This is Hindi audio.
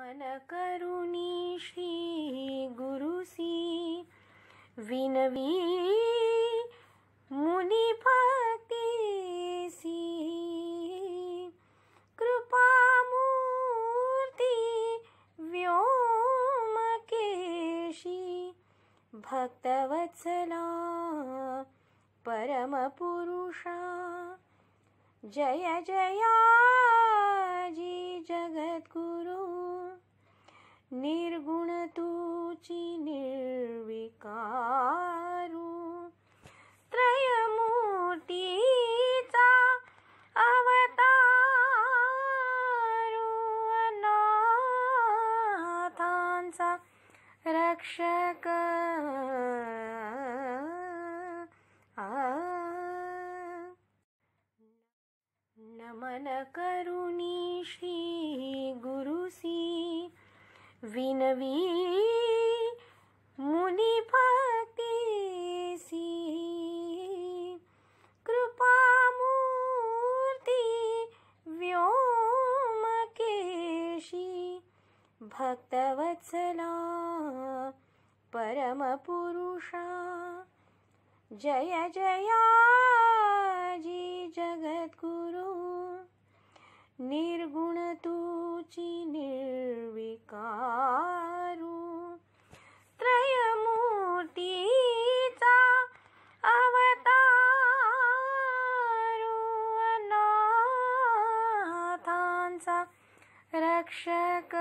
मन करुणी श्री सी विनवी मुनि भक्ति सी कृपा मूर्ति व्योम केशी भक्तवत्सला पुरुषा जय जया निर्गुण तूची निर्विकारू त्रयमूर्तीचा अवतारू अनाथांचा रक्षक नमन करुणी श्री गुरु वैष्णवी मुनि भक्ति सी कृपा मूर्ति व्योम केशी भक्तवत्सला परमपुरुषा जय जया जी जगद्गुरु निर्गुण तूची निर्विकार सा रक्षक